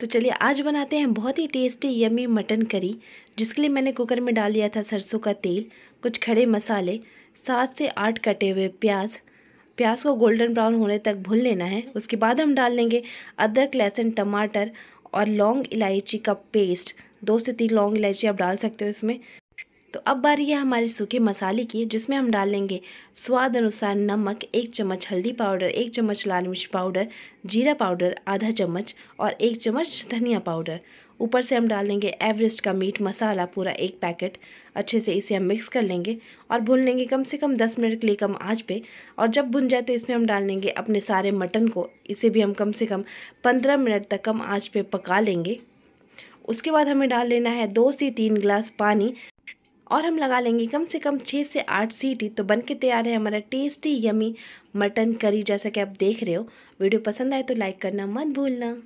तो चलिए आज बनाते हैं बहुत ही टेस्टी यमी मटन करी जिसके लिए मैंने कुकर में डाल लिया था सरसों का तेल कुछ खड़े मसाले सात से आठ कटे हुए प्याज प्याज को गोल्डन ब्राउन होने तक भून लेना है उसके बाद हम डाल लेंगे अदरक लहसुन टमाटर और लौंग इलायची का पेस्ट दो से तीन लौंग इलायची आप डाल सकते हो इसमें तो अब बारी है हमारे सूखे मसाले की जिसमें हम डालेंगे स्वाद अनुसार नमक एक चम्मच हल्दी पाउडर एक चम्मच लाल मिर्च पाउडर जीरा पाउडर आधा चम्मच और एक चम्मच धनिया पाउडर ऊपर से हम डालेंगे एवरेस्ट का मीट मसाला पूरा एक पैकेट अच्छे से इसे हम मिक्स कर लेंगे और भून लेंगे कम से कम दस मिनट के लिए कम आँच पर और जब भुन जाए तो इसमें हम डाल लेंगे अपने सारे मटन को इसे भी हम कम से कम पंद्रह मिनट तक कम आँच पर पका लेंगे उसके बाद हमें डाल लेना है दो से तीन गिलास पानी और हम लगा लेंगे कम से कम छः से आठ सीटी तो बन के तैयार है हमारा टेस्टी यमी मटन करी जैसा कि आप देख रहे हो वीडियो पसंद आए तो लाइक करना मत भूलना